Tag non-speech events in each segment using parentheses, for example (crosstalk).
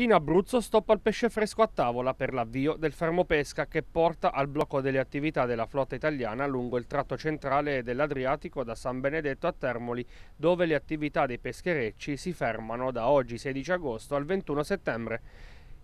In Abruzzo stop al pesce fresco a tavola per l'avvio del fermo pesca che porta al blocco delle attività della flotta italiana lungo il tratto centrale dell'Adriatico da San Benedetto a Termoli, dove le attività dei pescherecci si fermano da oggi 16 agosto al 21 settembre.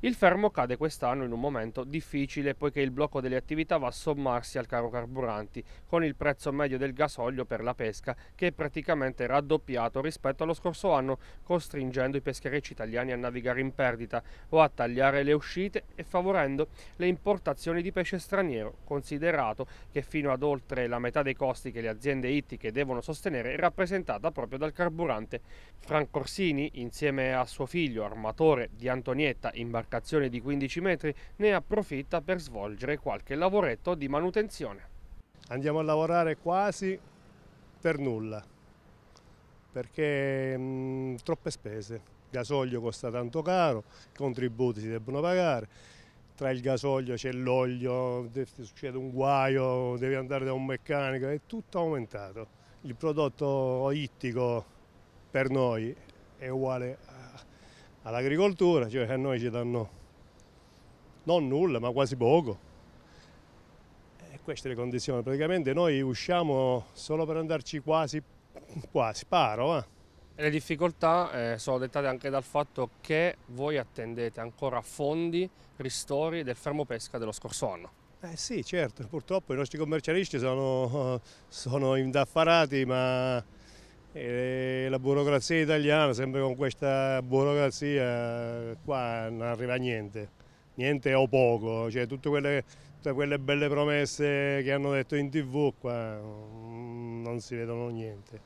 Il fermo cade quest'anno in un momento difficile poiché il blocco delle attività va a sommarsi al caro carburanti, con il prezzo medio del gasolio per la pesca che è praticamente raddoppiato rispetto allo scorso anno, costringendo i pescherecci italiani a navigare in perdita o a tagliare le uscite e favorendo le importazioni di pesce straniero, considerato che fino ad oltre la metà dei costi che le aziende ittiche devono sostenere è rappresentata proprio dal carburante. Franco Corsini, insieme a suo figlio, armatore di Antonietta, imbarcato imbarcazione di 15 metri ne approfitta per svolgere qualche lavoretto di manutenzione. Andiamo a lavorare quasi per nulla, perché mh, mm, troppe spese. Il gasolio costa tanto caro, i contributi si debbono pagare, tra il gasolio c'è l'olio, succede un guaio, devi andare da un meccanico, è tutto aumentato. Il prodotto ittico per noi è uguale a all'agricoltura, cioè a noi ci danno non nulla ma quasi poco. E queste le condizioni, praticamente noi usciamo solo per andarci quasi, quasi, paro. Eh. Le difficoltà eh, sono dettate anche dal fatto che voi attendete ancora fondi, ristori del fermo pesca dello scorso anno. Eh sì, certo, purtroppo i nostri commercialisti sono, eh, sono indaffarati ma e la burocrazia italiana, sempre con questa burocrazia, qua non arriva a niente, niente o poco, cioè tutte quelle, tutte quelle belle promesse che hanno detto in tv qua mm, non si vedono niente.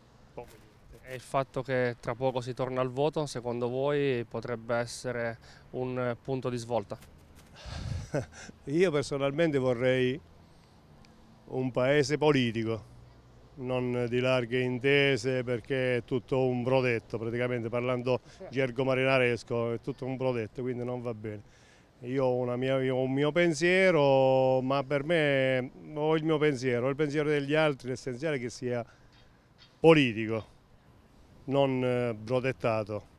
E il fatto che tra poco si torna al voto, secondo voi potrebbe essere un punto di svolta? (laughs) Io personalmente vorrei un paese politico, non di larghe intese perché è tutto un brodetto, praticamente parlando gergo marinaresco, è tutto un brodetto, quindi non va bene. Io ho, mia, io ho, un mio pensiero, ma per me ho il mio pensiero, ho il pensiero degli altri, l'essenziale è che sia politico, non eh, brodettato.